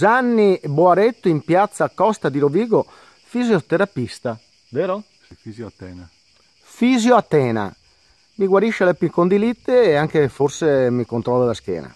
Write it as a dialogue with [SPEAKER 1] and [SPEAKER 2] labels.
[SPEAKER 1] Gianni Boaretto in piazza Costa di Rovigo, fisioterapista,
[SPEAKER 2] vero? Sì, fisioatena.
[SPEAKER 1] Fisioatena. Mi guarisce le picondilite e anche forse mi controlla la schiena.